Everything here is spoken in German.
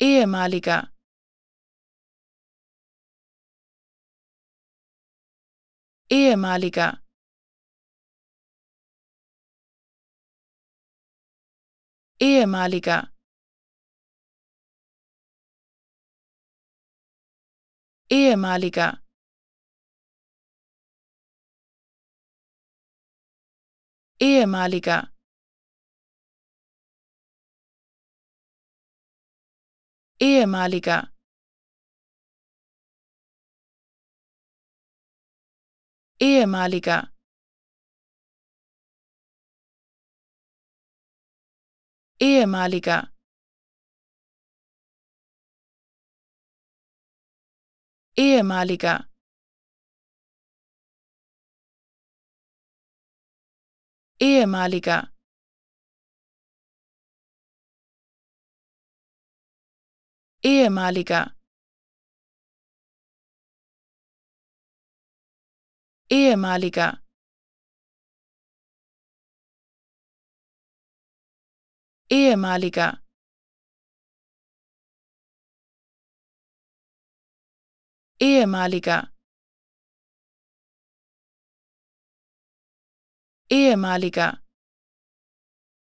ehemaliger ehemaliger ehemaliger ehemaliger ehemaliger ehemaliger ehemaliger ehemaliger ehemaliger ehemaliger ehemaliger ehemaliger ehemaliger ehemaliger ehemaliger